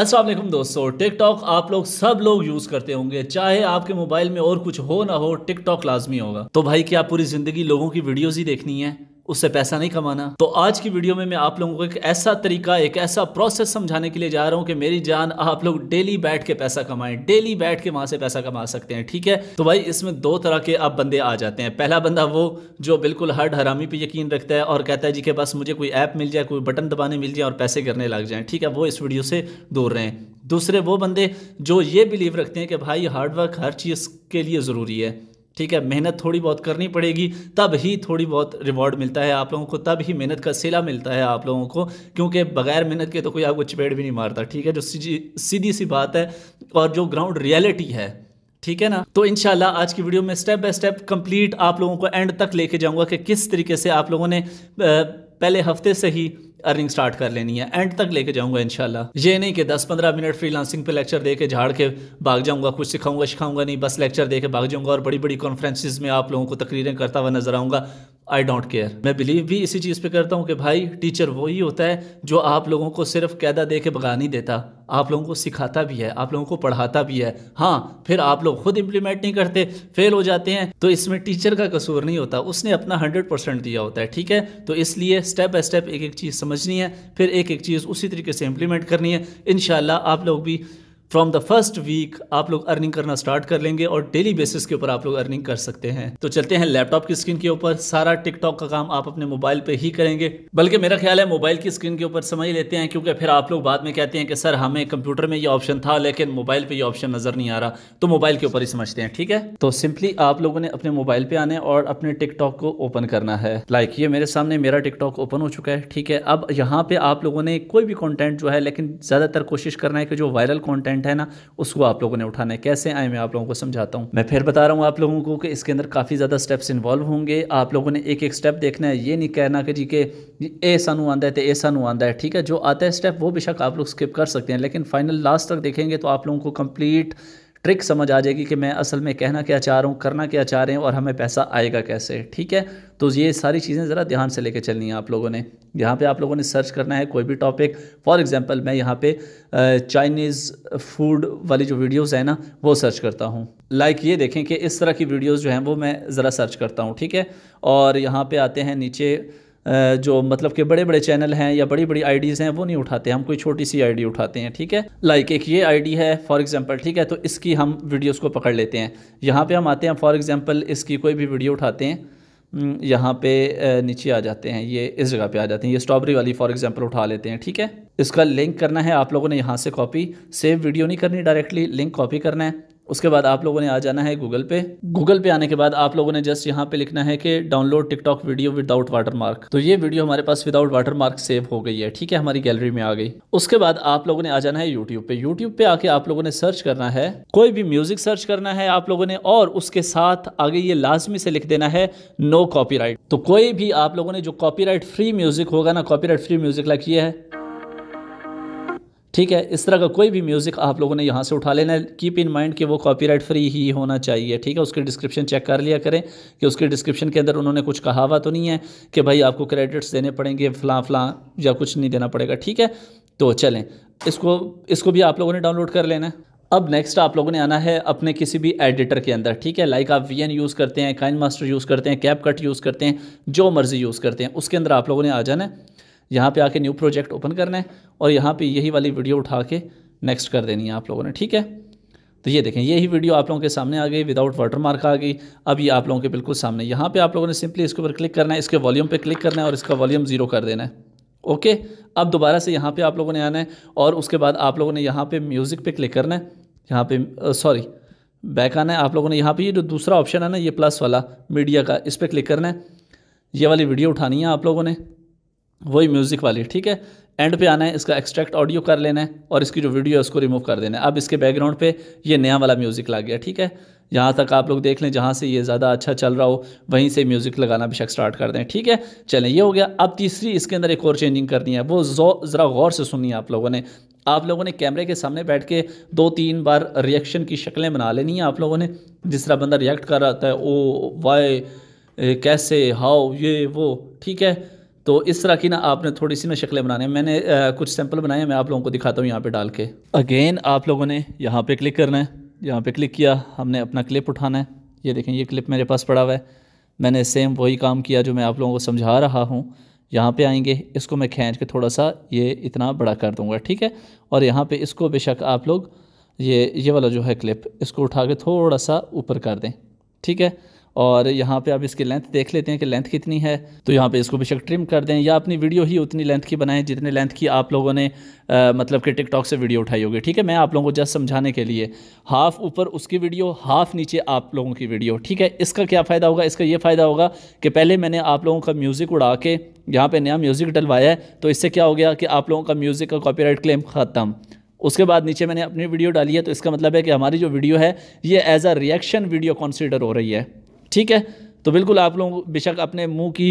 असलम दोस्तों टिकटॉक आप लोग सब लोग यूज़ करते होंगे चाहे आपके मोबाइल में और कुछ हो ना हो टिकटॉक लाजमी होगा तो भाई क्या पूरी ज़िंदगी लोगों की वीडियोज़ ही देखनी है उससे पैसा नहीं कमाना तो आज की वीडियो में मैं आप लोगों को एक ऐसा तरीका एक ऐसा प्रोसेस समझाने के लिए जा रहा हूँ कि मेरी जान आप लोग डेली बैठ के पैसा कमाएं डेली बैठ के वहां से पैसा कमा सकते हैं ठीक है तो भाई इसमें दो तरह के आप बंदे आ जाते हैं पहला बंदा वो जो बिल्कुल हर्ड हरामी पर यकीन रखता है और कहता है जी के बस मुझे कोई ऐप मिल जाए कोई बटन दबाने मिल जाए और पैसे गिरने लग जाए ठीक है वो इस वीडियो से दूर रहें दूसरे वो बंदे जो ये बिलीव रखते हैं कि भाई हार्डवर्क हर चीज़ के लिए ज़रूरी है ठीक है मेहनत थोड़ी बहुत करनी पड़ेगी तब ही थोड़ी बहुत रिवॉर्ड मिलता है आप लोगों को तब ही मेहनत का सिला मिलता है आप लोगों को क्योंकि बगैर मेहनत के तो कोई आपको चपेट भी नहीं मारता ठीक है जो सीधी सी बात है और जो ग्राउंड रियलिटी है ठीक है ना तो इनशाला आज की वीडियो में स्टेप बाय स्टेप कंप्लीट आप लोगों को एंड तक लेके जाऊंगा कि किस तरीके से आप लोगों ने पहले हफ्ते से ही अर्निंग स्टार्ट कर लेनी है एंड तक लेके जाऊंगा इनशाला ये नहीं कि दस पंद्रह मिनट फ्री लांसिंग पे लेक्चर देकर झाड़ के भाग जाऊंगा कुछ सिखाऊंगा सिखाऊंगा नहीं बस लेक्चर देकर भाग जाऊंगा और बड़ी बड़ी कॉन्फ्रेंसिस में आप लोगों को तकरीरें करता हुआ नजर आऊंगा आई डोंट केयर मैं बिलीव भी इसी चीज़ पे करता हूँ कि भाई टीचर वही होता है जो आप लोगों को सिर्फ कैदा दे के भगा नहीं देता आप लोगों को सिखाता भी है आप लोगों को पढ़ाता भी है हाँ फिर आप लोग खुद इम्प्लीमेंट नहीं करते फेल हो जाते हैं तो इसमें टीचर का कसूर नहीं होता उसने अपना हंड्रेड परसेंट दिया होता है ठीक है तो इसलिए स्टेप बाय स्टेप एक एक चीज़ समझ समझनी है फिर एक एक चीज़ उसी तरीके से इम्प्लीमेंट करनी है इन आप लोग भी फ्रॉम द फर्स्ट वीक आप लोग अर्निंग करना स्टार्ट कर लेंगे और डेली बेसिस के ऊपर आप लोग अर्निंग कर सकते हैं तो चलते हैं लैपटॉप की स्क्रीन के ऊपर सारा टिकटॉक का काम आप अपने मोबाइल पे ही करेंगे बल्कि मेरा ख्याल है मोबाइल की स्क्रीन के ऊपर समझ लेते हैं क्योंकि फिर आप लोग बाद में कहते हैं कि सर हमें कंप्यूटर में ये ऑप्शन था लेकिन मोबाइल पर यह ऑप्शन नजर नहीं आ रहा तो मोबाइल के ऊपर ही समझते हैं ठीक है तो सिंपली आप लोगों ने अपने मोबाइल पे आने और अपने टिकटॉक को ओपन करना है लाइक ये मेरे सामने मेरा टिकटॉक ओपन हो चुका है ठीक है अब यहाँ पे आप लोगों ने कोई भी कॉन्टेंट जो है लेकिन ज़्यादातर कोशिश करना है कि जो वायरल कॉन्टेंट पॉइंट है ना उसको आप लोगों ने उठाना है कैसे आए मैं आप लोगों को समझाता हूँ मैं फिर बता रहा हूँ आप लोगों को कि इसके अंदर काफ़ी ज़्यादा स्टेप्स इन्वॉल्व होंगे आप लोगों ने एक एक स्टेप देखना है ये नहीं कहना कि जी के ए सानू आंदा है तो ए सानू आंदा है ठीक है जो आता है स्टेप वो बेशक आप लोग स्किप कर सकते हैं लेकिन फाइनल लास्ट तक देखेंगे तो आप लोगों को कंप्लीट ट्रिक समझ आ जाएगी कि मैं असल में कहना क्या चाह रहा हूँ करना क्या चाह रहे हैं और हमें पैसा आएगा कैसे ठीक है तो ये सारी चीज़ें ज़रा ध्यान से लेके चलनी है आप लोगों ने यहाँ पे आप लोगों ने सर्च करना है कोई भी टॉपिक फॉर एग्जांपल मैं यहाँ पे चाइनीज़ फूड वाली जो वीडियोस हैं ना वो सर्च करता हूँ लाइक ये देखें कि इस तरह की वीडियोज़ जो हैं वो मैं ज़रा सर्च करता हूँ ठीक है और यहाँ पर आते हैं नीचे जो मतलब के बड़े बड़े चैनल हैं या बड़ी बड़ी आईडीज़ हैं वो नहीं उठाते हम कोई छोटी सी आईडी उठाते हैं ठीक है लाइक like एक ये आईडी है फॉर एग्जांपल ठीक है तो इसकी हम वीडियोस को पकड़ लेते हैं यहाँ पे हम आते हैं फॉर एग्जांपल इसकी कोई भी वीडियो उठाते हैं यहाँ पे नीचे आ जाते हैं ये इस जगह पे आ जाते हैं ये स्ट्रॉबेरी वाली फॉर एग्जाम्पल उठा लेते हैं ठीक है इसका लिंक करना है आप लोगों ने यहाँ से कॉपी सेव वीडियो नहीं करनी डायरेक्टली लिंक कॉपी करना है उसके बाद आप लोगों ने आ जाना है गूगल पे गूगल पे आने के बाद आप लोगों ने जस्ट यहाँ पे लिखना है कि download TikTok video without watermark तो ये वीडियो हमारे पास विदाउट वाटर मार्क सेव हो गई है ठीक है हमारी गैलरी में आ गई उसके बाद आप लोगों ने आ जाना है यूट्यूब पे यूट्यूब पे आके आप लोगों ने सर्च करना है कोई भी म्यूजिक सर्च करना है आप लोगों ने और उसके साथ आगे ये लाजमी से लिख देना है नो कॉपी तो कोई भी आप लोगों ने जो कॉपी फ्री म्यूजिक होगा ना कॉपी फ्री म्यूजिक लाइक ये है ठीक है इस तरह का कोई भी म्यूज़िक आप लोगों ने यहाँ से उठा लेना है कीप इन माइंड कि वो कॉपीराइट फ्री ही होना चाहिए ठीक है उसकी डिस्क्रिप्शन चेक कर लिया करें कि उसके डिस्क्रिप्शन के अंदर उन्होंने कुछ कहा हुआ तो नहीं है कि भाई आपको क्रेडिट्स देने पड़ेंगे फ़लाँ फ़लाँ या कुछ नहीं देना पड़ेगा ठीक है तो चलें इसको इसको भी आप लोगों ने डाउनलोड कर लेना है अब नेक्स्ट आप लोगों ने आना है अपने किसी भी एडिटर के अंदर ठीक है लाइक आप वी एन यूज़ करते हैं काइन मास्टर यूज़ करते हैं कैप कट यूज़ करते हैं जो मर्ज़ी यूज़ करते हैं उसके अंदर आप लोगों ने आ जाना है यहाँ पे आके न्यू प्रोजेक्ट ओपन करना है और यहाँ पे यही वाली वीडियो उठा के नेक्स्ट कर देनी है आप लोगों ने ठीक है तो ये देखें यही वीडियो आप लोगों के सामने आ गई विदाउट वाटर मार्क आ गई अब ये आप लोगों के बिल्कुल सामने यहाँ पे आप लोगों ने सिंपली इसके ऊपर क्लिक करना है इसके वॉल्यूम पे क्लिक करना है और इसका वॉल्यूम ज़ीरो कर देना है ओके अब दोबारा से यहाँ पर आप लोगों ने आना है और उसके बाद आप लोगों ने यहाँ पर म्यूज़िक पे क्लिक करना है यहाँ पे सॉरी बैक आना है आप लोगों ने यहाँ पे ये जो दूसरा ऑप्शन है ना ये प्लस वाला मीडिया का इस पर क्लिक करना है ये वाली वीडियो उठानी है आप लोगों ने वही म्यूज़िक वाली ठीक है एंड पे आना है इसका एक्सट्रैक्ट ऑडियो कर लेना है और इसकी जो वीडियो है उसको रिमूव कर देना है अब इसके बैकग्राउंड पे ये नया वाला म्यूज़िक ला गया ठीक है यहाँ तक आप लोग देख लें जहाँ से ये ज़्यादा अच्छा चल रहा हो वहीं से म्यूज़िक लगाना बेशक स्टार्ट कर दें ठीक है चलें ये हो गया अब तीसरी इसके अंदर एक और चेंजिंग करनी है वो ज़रा गौर से सुननी है आप लोगों ने आप लोगों ने कैमरे के सामने बैठ के दो तीन बार रिएक्शन की शक्लें बना लेनी है आप लोगों ने जिस तरह बंदा रिएक्ट कर रहा था ओ वाई कैसे हाओ ये वो ठीक है तो इस तरह की ना आपने थोड़ी सी ना शक्लें बनाने मैंने आ, कुछ सैंपल बनाए हैं मैं आप लोगों को दिखाता हूँ यहाँ पे डाल के अगेन आप लोगों ने यहाँ पे क्लिक करना है यहाँ पे क्लिक किया हमने अपना क्लिप उठाना है ये देखें ये क्लिप मेरे पास पड़ा हुआ है मैंने सेम वही काम किया जो मैं आप लोगों को समझा रहा हूँ यहाँ पर आएंगे इसको मैं खींच के थोड़ा सा ये इतना बड़ा कर दूँगा ठीक है और यहाँ पर इसको बेशक आप लोग ये ये वाला जो है क्लिप इसको उठा के थोड़ा सा ऊपर कर दें ठीक है और यहाँ पे आप इसकी लेंथ देख लेते हैं कि लेंथ कितनी है तो यहाँ पे इसको बेशक ट्रिम कर दें या अपनी वीडियो ही उतनी लेंथ की बनाएं जितने लेंथ की आप लोगों ने आ, मतलब कि टिकटॉक से वीडियो उठाई होगी ठीक है मैं आप लोगों को जस्ट समझाने के लिए हाफ़ ऊपर उसकी वीडियो हाफ़ नीचे आप लोगों की वीडियो ठीक है इसका क्या फ़ायदा होगा इसका ये फ़ायदा होगा कि पहले मैंने आप लोगों का म्यूज़िक उड़ा के यहाँ पर नया म्यूज़िक डलवाया है तो इससे क्या हो गया कि आप लोगों का म्यूज़िक का कॉपी क्लेम ख़त्म उसके बाद नीचे मैंने अपनी वीडियो डाली है तो इसका मतलब है कि हमारी जो वीडियो है ये as a reaction video consider हो रही है ठीक है तो बिल्कुल आप लोग बेशक अपने मुंह की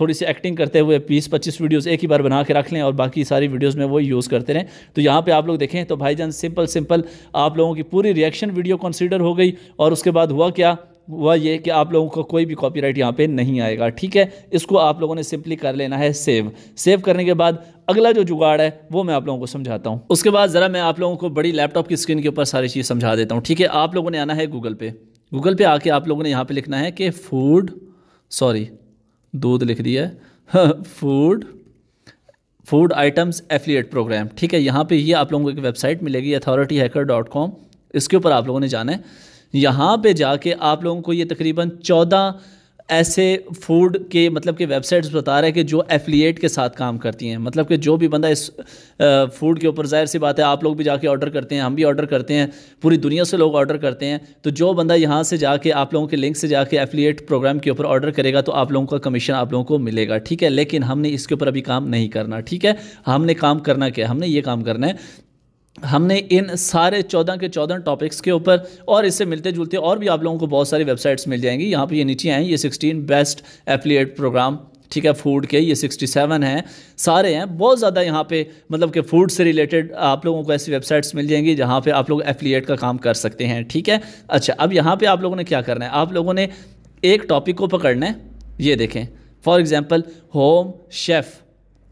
थोड़ी सी एक्टिंग करते हुए 20-25 वीडियोस एक ही बार बना के रख लें और बाकी सारी वीडियोस में वो यूज़ करते रहें तो यहाँ पे आप लोग देखें तो भाईजान सिंपल सिंपल आप लोगों की पूरी रिएक्शन वीडियो कंसीडर हो गई और उसके बाद हुआ क्या हुआ ये कि आप लोगों को कोई भी कॉपी राइट यहाँ नहीं आएगा ठीक है इसको आप लोगों ने सिंपली कर लेना है सेव सेव करने के बाद अगला जो जुगाड़ है वो मैं आप लोगों को समझाता हूँ उसके बाद ज़रा मैं आप लोगों को बड़ी लैपटॉप की स्क्रीन के ऊपर सारी चीज़ समझा देता हूँ ठीक है आप लोगों ने आना है गूगल पे गूगल पे आके आप लोगों ने यहाँ पे लिखना है कि फूड सॉरी दूध लिख दिया है food food items affiliate program ठीक है यहाँ पे ये आप लोगों को एक वेबसाइट मिलेगी अथॉरिटी हैकर डॉट कॉम इसके ऊपर आप लोगों ने जाना है यहाँ पे जाके आप लोगों को ये तकरीबन चौदह ऐसे फूड के मतलब कि वेबसाइट्स बता रहे हैं कि जो एफिलिएट के साथ काम करती हैं मतलब कि जो भी बंदा इस फूड के ऊपर जाहिर सी बात है आप लोग भी जाके ऑर्डर करते हैं हम भी ऑर्डर करते हैं पूरी दुनिया से लोग ऑर्डर करते हैं तो जो बंदा यहाँ से जाके आप लोगों के लिंक से जाके एफिलिएट प्रोग्राम के ऊपर ऑर्डर करेगा तो आप लोगों का कमीशन आप लोगों को मिलेगा ठीक है लेकिन हमने इसके ऊपर अभी काम नहीं करना ठीक है हमने काम करना क्या हमने ये काम करना है हमने इन सारे चौदह के चौदह टॉपिक्स के ऊपर और इससे मिलते जुलते और भी आप लोगों को बहुत सारी वेबसाइट्स मिल जाएंगी यहाँ पर ये नीचे आएँ ये सिक्सटीन बेस्ट एफिलिएट प्रोग्राम ठीक है फूड के ये 67 हैं सारे हैं बहुत ज़्यादा यहाँ पे मतलब कि फूड से रिलेटेड आप लोगों को ऐसी वेबसाइट्स मिल जाएंगी जहाँ पे आप लोग एफिलिएट का काम कर सकते हैं ठीक है अच्छा अब यहाँ पे आप लोगों ने क्या करना है आप लोगों ने एक टॉपिक को पकड़ना है ये देखें फॉर एग्ज़ाम्पल होम शेफ़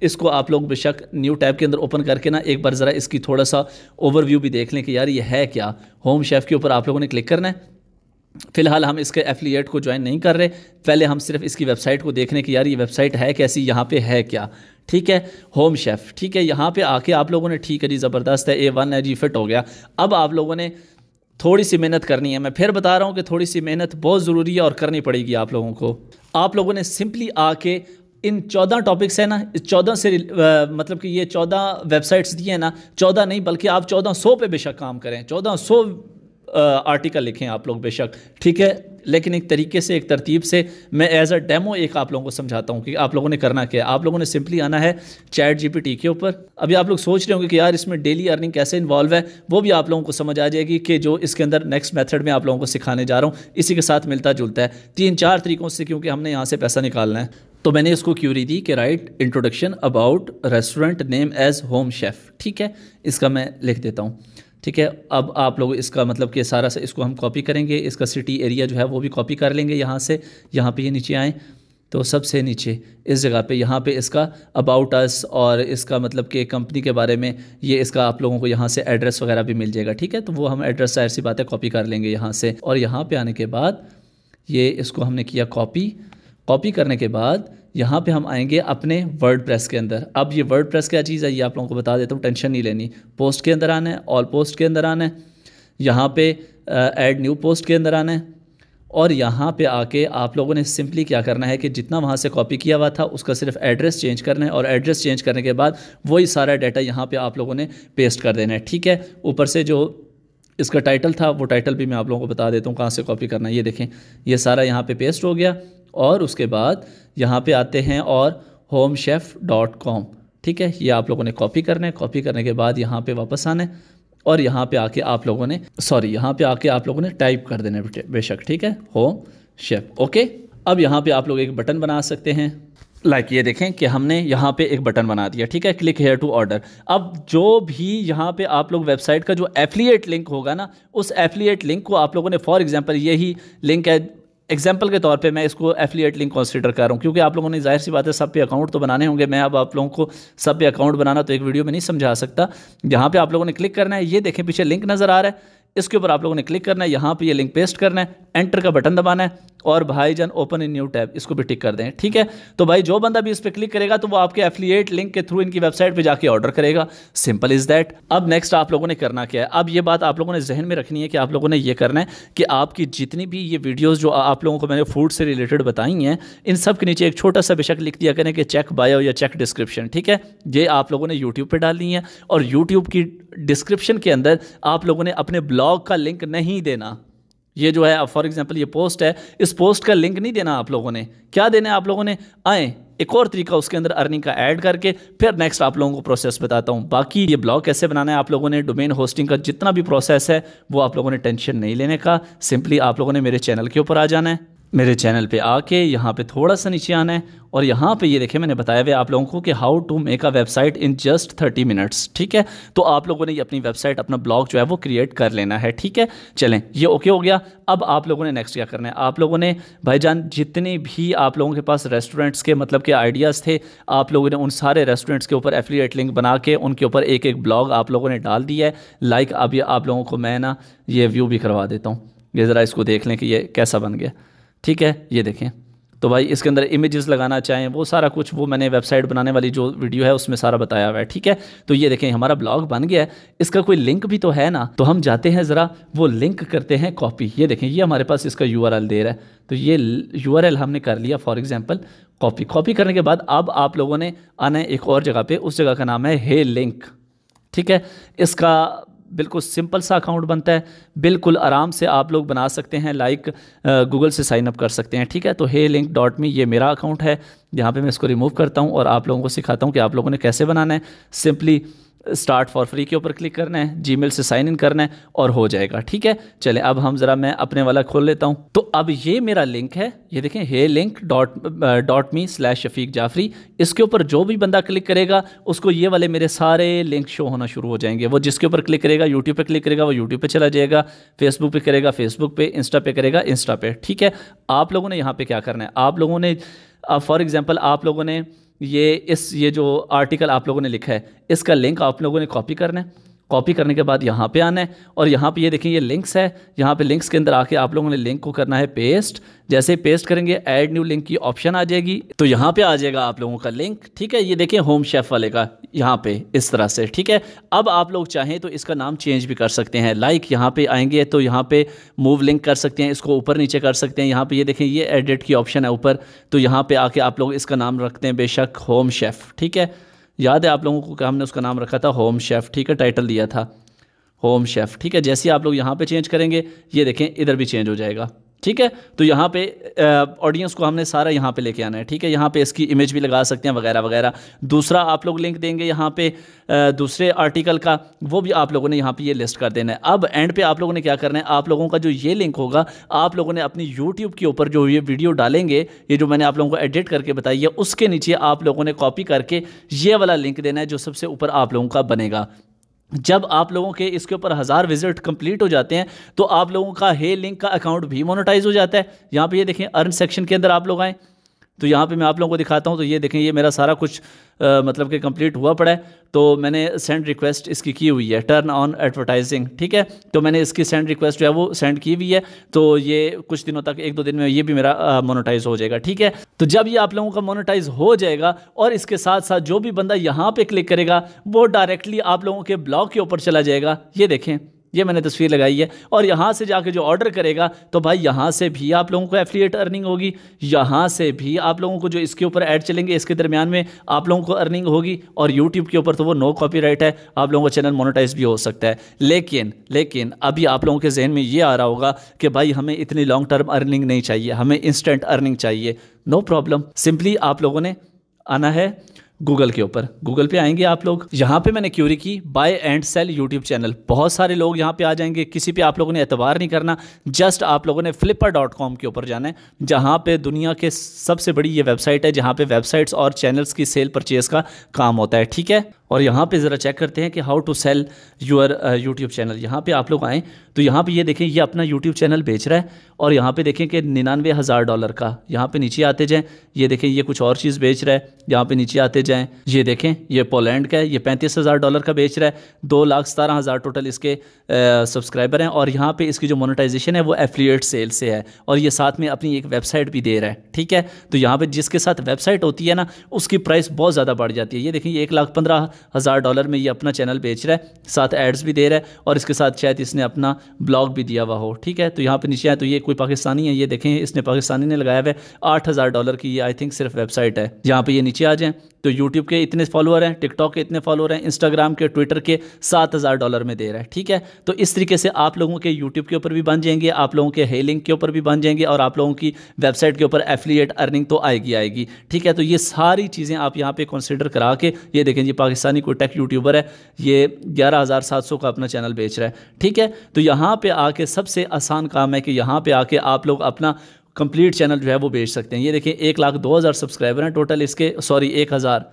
इसको आप लोग बेशक न्यू टैब के अंदर ओपन करके ना एक बार ज़रा इसकी थोड़ा सा ओवरव्यू भी देख लें कि यार ये है क्या होम शेफ़ के ऊपर आप लोगों ने क्लिक करना है फ़िलहाल हम इसके एफिलिएट को ज्वाइन नहीं कर रहे पहले हम सिर्फ इसकी वेबसाइट को देखने रहे कि यार ये वेबसाइट है कैसी यहाँ पे है क्या ठीक है होम शेफ़ ठीक है यहाँ पे आके आप लोगों ने ठीक है जी ज़बरदस्त है ए वन है जी फिट हो गया अब आप लोगों ने थोड़ी सी मेहनत करनी है मैं फिर बता रहा हूँ कि थोड़ी सी मेहनत बहुत ज़रूरी है और करनी पड़ेगी आप लोगों को आप लोगों ने सिंपली आके इन चौदह टॉपिक्स हैं ना इस चौदह से आ, मतलब कि ये चौदह वेबसाइट्स दिए हैं ना चौदह नहीं बल्कि आप चौदह सौ पे बेशक काम करें चौदह सौ आर्टिकल लिखें आप लोग बेशक ठीक है लेकिन एक तरीके से एक तरतीब से मैं एज अ डेमो एक आप लोगों को समझाता हूँ कि आप लोगों ने करना क्या है आप लोगों ने सिंपली आना है चैट जीपीटी के ऊपर अभी आप लोग सोच रहे होंगे कि यार इसमें डेली अर्निंग कैसे इन्वॉल्व है वो भी आप लोगों को समझ आ जाएगी कि जो इसके अंदर नेक्स्ट मेथड में आप लोगों को सिखाने जा रहा हूँ इसी के साथ मिलता जुलता है तीन चार तरीकों से क्योंकि हमने यहाँ से पैसा निकालना है तो मैंने इसको क्यूरी दी कि write introduction about restaurant name as home chef ठीक है इसका मैं लिख देता हूँ ठीक है अब आप लोग इसका मतलब कि सारा सा इसको हम कॉपी करेंगे इसका सिटी एरिया जो है वो भी कॉपी कर लेंगे यहाँ से यहाँ पे ये यह नीचे आएँ तो सबसे नीचे इस जगह पे यहाँ पे इसका अबाउट अस और इसका मतलब कि कंपनी के बारे में ये इसका आप लोगों को यहाँ से एड्रेस वगैरह भी मिल जाएगा ठीक है तो वो हम एड्रेस जाहिर सी बातें कॉपी कर लेंगे यहाँ से और यहाँ पर आने के बाद ये इसको हमने किया कॉपी कॉपी करने के बाद यहाँ पे हम आएंगे अपने वर्ड प्रेस के अंदर अब ये वर्ड प्रेस क्या चीज़ है ये आप लोगों को बता देता हूँ टेंशन नहीं लेनी पोस्ट के अंदर आना है ऑल पोस्ट के अंदर आना है यहाँ पे ऐड न्यू पोस्ट के अंदर आना है और यहाँ पे आके आप लोगों ने सिंपली क्या करना है कि जितना वहाँ से कॉपी किया हुआ था उसका सिर्फ एड्रेस चेंज करना है और एड्रेस चेंज करने के बाद वही सारा डाटा यहाँ पर आप लोगों ने पेस्ट कर देना है ठीक है ऊपर से जो इसका टाइटल था वो टाइटल भी मैं आप लोगों को बता देता हूँ कहाँ से कॉपी करना है ये देखें ये सारा यहाँ पर पेस्ट हो गया और उसके बाद यहाँ पे आते हैं और होम शेफ़ डॉट कॉम ठीक है ये आप लोगों ने कॉपी करना है कॉपी करने के बाद यहाँ पे वापस आना है और यहाँ पे आके आप लोगों ने सॉरी यहाँ पे आके आप लोगों ने टाइप कर देना बेशक ठीक है होम शेफ़ ओके अब यहाँ पे आप लोग एक बटन बना सकते हैं लाइक like ये देखें कि हमने यहाँ पे एक बटन बना दिया ठीक है क्लिक हेयर टू ऑर्डर अब जो भी यहाँ पे आप लोग वेबसाइट का जो एफिलिएट लिंक होगा ना उस एफिलिएट लिंक को आप लोगों ने फॉर एग्जांपल यही लिंक है एग्जाम्पल के तौर पे मैं इसको एफिलिएट लिंक कॉन्सिडर कर रहा हूँ क्योंकि आप लोगों ने जाहिर सी बात है सब पे अकाउंट तो बनाने होंगे मैं अब आप लोगों को सब पे अकाउंट बनाना तो एक वीडियो में नहीं समझा सकता जहाँ पे आप लोगों ने क्लिक करना है ये देखें पीछे लिंक नज़र आ रहा है इसके ऊपर आप लोगों ने क्लिक करना है यहाँ पर ये लिंक पेस्ट करना है एंटर का बटन दबाना है और भाईजान ओपन इन न्यू टैब इसको भी टिक कर दें ठीक है तो भाई जो बंदा भी इस पर क्लिक करेगा तो वो आपके एफिलिएट लिंक के थ्रू इनकी वेबसाइट पे जाके ऑर्डर करेगा सिंपल इज़ दैट अब नेक्स्ट आप लोगों ने करना क्या है अब ये बात आप लोगों ने जहन में रखनी है कि आप लोगों ने ये करना है कि आपकी जितनी भी ये वीडियोज़ जो आप लोगों को मैंने फूड से रिलेटेड बताई हैं इन सब के नीचे एक छोटा सा बेशक लिख दिया करें कि चेक बायो या चेक डिस्क्रिप्शन ठीक है ये आप लोगों ने यूट्यूब पर डालनी है और यूट्यूब की डिस्क्रिप्शन के अंदर आप लोगों ने अपने ब्लॉग का लिंक नहीं देना ये जो है अब फॉर एग्जांपल ये पोस्ट है इस पोस्ट का लिंक नहीं देना आप लोगों ने क्या देना है आप लोगों ने आए एक और तरीका उसके अंदर अर्निंग का ऐड करके फिर नेक्स्ट आप लोगों को प्रोसेस बताता हूं बाकी ये ब्लॉग कैसे बनाना है आप लोगों ने डोमेन होस्टिंग का जितना भी प्रोसेस है वो आप लोगों ने टेंशन नहीं लेने का सिंपली आप लोगों ने मेरे चैनल के ऊपर आ जाना है मेरे चैनल पे आके यहाँ पे थोड़ा सा नीचे आना है और यहाँ पे ये देखें मैंने बताया हुआ आप लोगों को कि how to make a website in just thirty minutes ठीक है तो आप लोगों ने ये अपनी वेबसाइट अपना ब्लॉग जो है वो क्रिएट कर लेना है ठीक है चलें ये ओके हो गया अब आप लोगों ने नेक्स्ट क्या करना है आप लोगों ने भाईजान जितने भी आप लोगों के पास रेस्टोरेंट्स के मतलब के आइडियाज़ थे आप लोगों ने उन सारे रेस्टोरेंट्स के ऊपर एफिलेट लिंक बना के उनके ऊपर एक एक ब्लॉग आप लोगों ने डाल दिया है लाइक अब आप लोगों को मैं ना ये व्यू भी करवा देता हूँ ये ज़रा इसको देख लें कि ये कैसा बन गया ठीक है ये देखें तो भाई इसके अंदर इमेजेस लगाना चाहें वो सारा कुछ वो मैंने वेबसाइट बनाने वाली जो वीडियो है उसमें सारा बताया हुआ है ठीक है तो ये देखें हमारा ब्लॉग बन गया है इसका कोई लिंक भी तो है ना तो हम जाते हैं ज़रा वो लिंक करते हैं कॉपी ये देखें ये हमारे पास इसका यू दे रहा है तो ये यू हमने कर लिया फॉर एग्ज़ाम्पल कॉपी कॉपी करने के बाद अब आप लोगों ने आना है एक और जगह पर उस जगह का नाम है हे लिंक ठीक है इसका बिल्कुल सिंपल सा अकाउंट बनता है बिल्कुल आराम से आप लोग बना सकते हैं लाइक गूगल से साइन अप कर सकते हैं ठीक है तो हे लिंक डॉट मी ये मेरा अकाउंट है यहाँ पे मैं इसको रिमूव करता हूँ और आप लोगों को सिखाता हूँ कि आप लोगों ने कैसे बनाना है सिंपली स्टार्ट फॉर फ्री के ऊपर क्लिक करना है जी से साइन इन करना है और हो जाएगा ठीक है चले अब हम ज़रा मैं अपने वाला खोल लेता हूँ तो अब ये मेरा लिंक है ये देखें hey link dot dot me slash Shafiq Jafri इसके ऊपर जो भी बंदा क्लिक करेगा उसको ये वाले मेरे सारे लिंक शो होना शुरू हो जाएंगे वो जिसके ऊपर क्लिक करेगा यूट्यूब पर क्लिक करेगा वो यूट्यूब पर चला जाएगा फेसबुक पर करेगा फेसबुक पर इंस्टा पे करेगा इंस्टा पे ठीक है आप लोगों ने यहाँ पे क्या करना है आप लोगों ने फॉर एग्ज़ाम्पल आप लोगों ने ये इस ये जो आर्टिकल आप लोगों ने लिखा है इसका लिंक आप लोगों ने कॉपी करना है कॉपी करने के बाद यहाँ पे आना है और यहाँ पे ये यह ये लिंक्स है यहाँ पे लिंक्स के अंदर आके आप लोगों ने लिंक को करना है पेस्ट जैसे पेस्ट करेंगे ऐड न्यू लिंक की ऑप्शन आ जाएगी तो यहाँ पे आ जाएगा आप लोगों का लिंक ठीक है ये देखें होम शेफ वाले का यहाँ पे इस तरह से ठीक है अब आप लोग चाहें तो इसका नाम चेंज भी कर सकते हैं लाइक यहाँ पे आएंगे तो यहाँ पे मूव लिंक कर सकते हैं इसको ऊपर नीचे कर सकते हैं यहाँ पे ये देखें ये एडिट की ऑप्शन है ऊपर तो यहाँ पे आके आप लोग इसका नाम रखते हैं बेशक होम शेफ ठीक है याद है आप लोगों को कि हमने उसका नाम रखा था होम शेफ़ ठीक है टाइटल दिया था होम शेफ़ ठीक है जैसे आप लोग यहाँ पे चेंज करेंगे ये देखें इधर भी चेंज हो जाएगा ठीक है तो यहाँ पे ऑडियंस को हमने सारा यहाँ पे लेके आना है ठीक है यहाँ पे इसकी इमेज भी लगा सकते हैं वगैरह वगैरह दूसरा आप लोग लिंक देंगे यहाँ पे दूसरे आर्टिकल का वो भी आप लोगों ने यहाँ पे ये लिस्ट कर देना है अब एंड पे आप लोगों ने क्या करना है आप लोगों का जो ये लिंक होगा आप लोगों ने अपनी यूट्यूब के ऊपर जो ये वीडियो डालेंगे ये जो मैंने आप लोगों को एडिट करके बताई है उसके नीचे आप लोगों ने कॉपी करके ये वाला लिंक देना है जो सबसे ऊपर आप लोगों का बनेगा जब आप लोगों के इसके ऊपर हज़ार विजिट कंप्लीट हो जाते हैं तो आप लोगों का हे लिंक का अकाउंट भी मोनोटाइज हो जाता है यहाँ पे ये देखें अर्न सेक्शन के अंदर आप लोग आएँ तो यहाँ पे मैं आप लोगों को दिखाता हूँ तो ये देखें ये मेरा सारा कुछ आ, मतलब कि कंप्लीट हुआ पड़ा है तो मैंने सेंड रिक्वेस्ट इसकी की हुई है टर्न ऑन एडवर्टाइजिंग ठीक है तो मैंने इसकी सेंड रिक्वेस्ट जो है वो सेंड की हुई है तो ये कुछ दिनों तक एक दो दिन में ये भी मेरा मोनोटाइज हो जाएगा ठीक है तो जब ये आप लोगों का मोनोटाइज हो जाएगा और इसके साथ साथ जो भी बंदा यहाँ पर क्लिक करेगा वो डायरेक्टली आप लोगों के ब्लॉग के ऊपर चला जाएगा ये देखें ये मैंने तस्वीर लगाई है और यहाँ से जाके जो ऑर्डर करेगा तो भाई यहाँ से भी आप लोगों को एफिलिएट अर्निंग होगी यहाँ से भी आप लोगों को जो इसके ऊपर ऐड चलेंगे इसके दरमियान में आप लोगों को अर्निंग होगी और यूट्यूब के ऊपर तो वो नो कॉपीराइट है आप लोगों का चैनल मोनोटाइज भी हो सकता है लेकिन लेकिन अभी आप लोगों के जहन में ये आ रहा होगा कि भाई हमें इतनी लॉन्ग टर्म अर्निंग नहीं चाहिए हमें इंस्टेंट अर्निंग चाहिए नो प्रॉब्लम सिंपली आप लोगों ने आना है गूगल के ऊपर गूगल पे आएंगे आप लोग यहाँ पे मैंने क्यूरी की buy and sell YouTube channel बहुत सारे लोग यहाँ पे आ जाएंगे किसी पे आप लोगों ने एतबार नहीं करना जस्ट आप लोगों ने फ्लिपर डॉट कॉम के ऊपर जाना है जहाँ पे दुनिया के सबसे बड़ी ये वेबसाइट है जहाँ पे वेबसाइट्स और चैनल्स की सेल परचेज का काम होता है ठीक है और यहाँ पे ज़रा चेक करते हैं कि how to sell your YouTube channel यहाँ पे आप लोग आएँ तो यहाँ पे ये यह देखें ये अपना यूट्यूब चैनल बेच रहा है और यहाँ पे देखें कि निन्यानवे हज़ार डॉलर का यहाँ पे नीचे आते जाएँ ये देखें ये कुछ और चीज़ बेच रहा है यहाँ पे नीचे आते जाएँ ये देखें ये पोलैंड का है ये पैंतीस हज़ार डॉलर का बेच रहा है दो लाख सतारह हज़ार टोटल इसके सब्सक्राइबर uh, हैं और यहाँ पर इसकी जो मोनिटाइजेशन है वो एफिलियट सेल से है और ये साथ में अपनी एक वेबसाइट भी दे रहा है ठीक है तो यहाँ पर जिसके साथ वेबसाइट होती है ना उसकी प्राइस बहुत ज़्यादा बढ़ जाती है ये देखें ये एक लाख पंद्रह हज़ार डॉलर में ये अपना चैनल बेच रहा है साथ एड्स भी दे रहा है और इसके साथ शायद इसने अपना ब्लॉग भी दिया हुआ हो ठीक है तो यहाँ पर नीचे आए तो ये कोई पाकिस्तानी है ये देखें इसने पाकिस्तानी ने लगाया हुआ है आठ हज़ार डॉलर की ये आई थिंक सिर्फ वेबसाइट है यहाँ पर ये नीचे आ जाएँ तो यूट्यूब के इतने फॉलोअर हैं टिकटॉक के इतने फॉलोअर हैं इंस्टाग्राम के ट्विटर के सात हज़ार डॉलर में दे रहा है ठीक है तो इस तरीके से आप लोगों के यूट्यूब के ऊपर भी बन जाएंगे आप लोगों के हेलिंग के ऊपर भी बन जाएंगे और आप लोगों की वेबसाइट के ऊपर एफिलिएट अर्निंग तो आएगी आएगी ठीक है तो ये सारी चीज़ें आप यहाँ पर कंसिडर करा के ये देखें जी पाकिस्तान पाकिस्तानी कोई टेक यूट्यूबर है ये ग्यारह हज़ार सात सौ का अपना चैनल बेच रहा है ठीक है तो यहाँ पर आके सबसे आसान काम है कि यहाँ पर आके आप लोग अपना कंप्लीट चैनल जो है वो बेच सकते हैं ये देखिए एक लाख दो हज़ार सब्सक्राइबर हैं टोटल इसके सॉरी एक हज़ार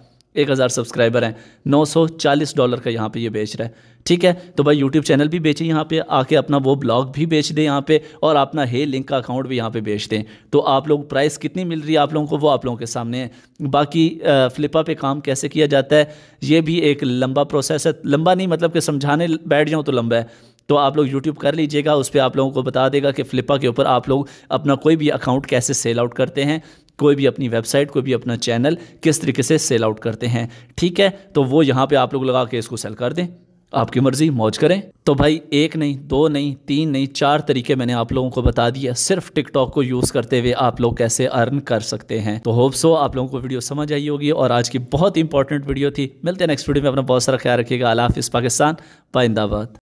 एक हज़ार सब्सक्राइबर हैं नौ सौ चालीस डॉलर का यहाँ पर ये बेच रहा है ठीक है तो भाई यूट्यूब चैनल भी बेचें यहाँ पे आके अपना वो ब्लॉग भी बेच दें यहाँ पे और अपना हे लिंक का अकाउंट भी यहाँ पे बेच दें तो आप लोग प्राइस कितनी मिल रही है आप लोगों को वो आप लोगों के सामने है बाकी फ्लिपा पे काम कैसे किया जाता है ये भी एक लंबा प्रोसेस है लंबा नहीं मतलब कि समझाने बैठ जाऊँ तो लंबा है तो आप लोग यूट्यूब कर लीजिएगा उस पर आप लोगों को बता देगा कि फ्लिपा के ऊपर आप लोग अपना कोई भी अकाउंट कैसे सेल आउट करते हैं कोई भी अपनी वेबसाइट कोई भी अपना चैनल किस तरीके से सेल आउट करते हैं ठीक है तो वो यहाँ पे आप लोग लगा के इसको सेल कर दें आपकी मर्ज़ी मौज करें तो भाई एक नहीं दो नहीं तीन नहीं चार तरीके मैंने आप लोगों को बता दिया सिर्फ टिकटॉक को यूज़ करते हुए आप लोग कैसे अर्न कर सकते हैं तो होप सो आप लोगों को वीडियो समझ आई होगी और आज की बहुत इंपॉर्टेंट वीडियो थी मिलते हैं नेक्स्ट वीडियो में अपना बहुत सारा ख्याल रखिएगा अलाफिस पाकिस्तान पाइंदाबाद